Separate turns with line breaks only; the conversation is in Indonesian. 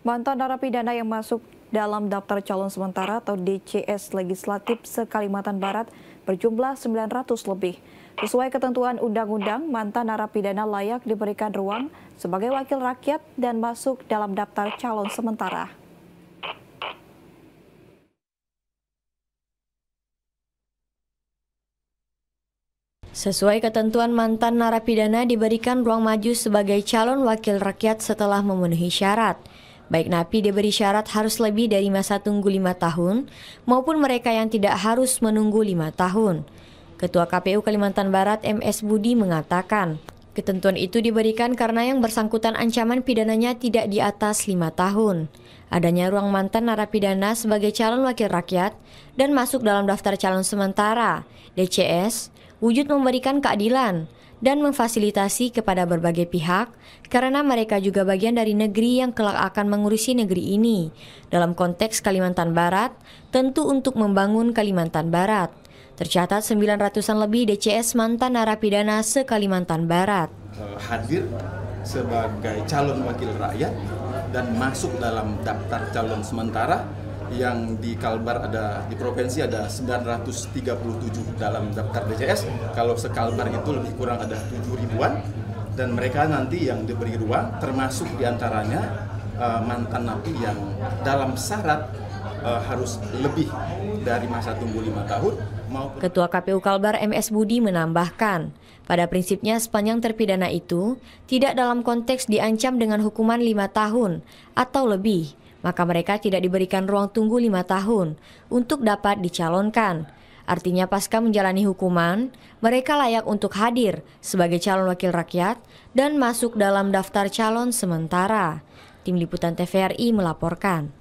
Mantan narapidana yang masuk dalam daftar calon sementara atau DCS legislatif se-Kalimantan Barat berjumlah 900 lebih. Sesuai ketentuan undang-undang, mantan narapidana layak diberikan ruang sebagai wakil rakyat dan masuk dalam daftar calon sementara.
Sesuai ketentuan mantan narapidana diberikan ruang maju sebagai calon wakil rakyat setelah memenuhi syarat. Baik napi diberi syarat harus lebih dari masa tunggu lima tahun maupun mereka yang tidak harus menunggu lima tahun. Ketua KPU Kalimantan Barat MS Budi mengatakan, ketentuan itu diberikan karena yang bersangkutan ancaman pidananya tidak di atas lima tahun. Adanya ruang mantan narapidana sebagai calon wakil rakyat dan masuk dalam daftar calon sementara, DCS, wujud memberikan keadilan, dan memfasilitasi kepada berbagai pihak karena mereka juga bagian dari negeri yang kelak akan mengurusi negeri ini. Dalam konteks Kalimantan Barat, tentu untuk membangun Kalimantan Barat. Tercatat 900-an lebih DCS mantan narapidana se-Kalimantan Barat.
Eh, hadir sebagai calon wakil rakyat dan masuk dalam daftar calon sementara yang di Kalbar ada di provinsi ada 937 dalam daftar BCS kalau sekalbar itu lebih kurang ada 7 ribuan dan mereka nanti yang diberi ruang termasuk diantaranya uh, mantan napi yang dalam syarat uh, harus lebih dari masa tunggu lima tahun
Ketua KPU Kalbar MS Budi menambahkan, pada prinsipnya sepanjang terpidana itu tidak dalam konteks diancam dengan hukuman lima tahun atau lebih, maka mereka tidak diberikan ruang tunggu lima tahun untuk dapat dicalonkan. Artinya pasca menjalani hukuman, mereka layak untuk hadir sebagai calon wakil rakyat dan masuk dalam daftar calon sementara. Tim Liputan TVRI melaporkan.